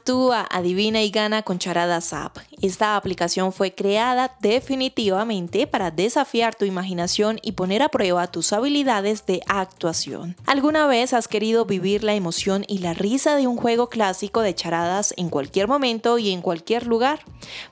Actúa, adivina y gana con Charadas App. Esta aplicación fue creada definitivamente para desafiar tu imaginación y poner a prueba tus habilidades de actuación. ¿Alguna vez has querido vivir la emoción y la risa de un juego clásico de charadas en cualquier momento y en cualquier lugar?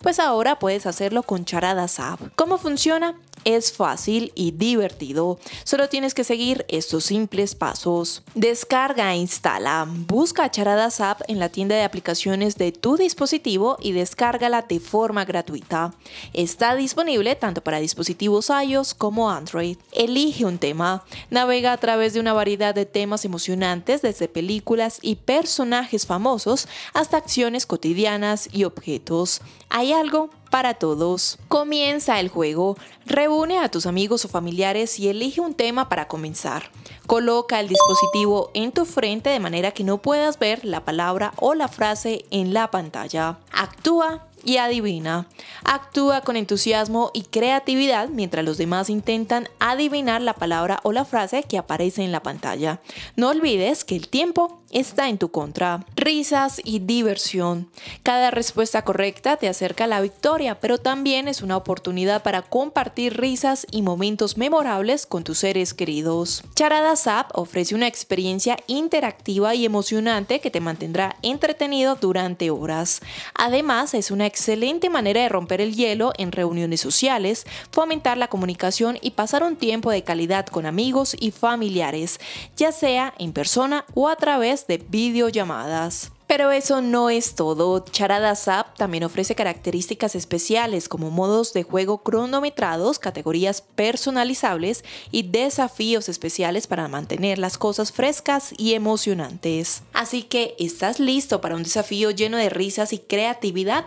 Pues ahora puedes hacerlo con Charadas App. ¿Cómo funciona? es fácil y divertido. Solo tienes que seguir estos simples pasos. Descarga e instala. Busca Charadas App en la tienda de aplicaciones de tu dispositivo y descárgala de forma gratuita. Está disponible tanto para dispositivos iOS como Android. Elige un tema. Navega a través de una variedad de temas emocionantes desde películas y personajes famosos hasta acciones cotidianas y objetos. ¿Hay algo para todos. Comienza el juego. Reúne a tus amigos o familiares y elige un tema para comenzar. Coloca el dispositivo en tu frente de manera que no puedas ver la palabra o la frase en la pantalla. Actúa y adivina. Actúa con entusiasmo y creatividad mientras los demás intentan adivinar la palabra o la frase que aparece en la pantalla. No olvides que el tiempo está en tu contra. Risas y diversión. Cada respuesta correcta te acerca a la victoria, pero también es una oportunidad para compartir risas y momentos memorables con tus seres queridos. Charadas App ofrece una experiencia interactiva y emocionante que te mantendrá entretenido durante horas. Además, es una excelente manera de romper el hielo en reuniones sociales, fomentar la comunicación y pasar un tiempo de calidad con amigos y familiares, ya sea en persona o a través de videollamadas. Pero eso no es todo. Charadas App también ofrece características especiales como modos de juego cronometrados, categorías personalizables y desafíos especiales para mantener las cosas frescas y emocionantes. Así que, ¿estás listo para un desafío lleno de risas y creatividad?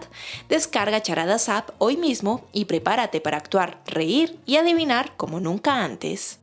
Descarga Charadas App hoy mismo y prepárate para actuar, reír y adivinar como nunca antes.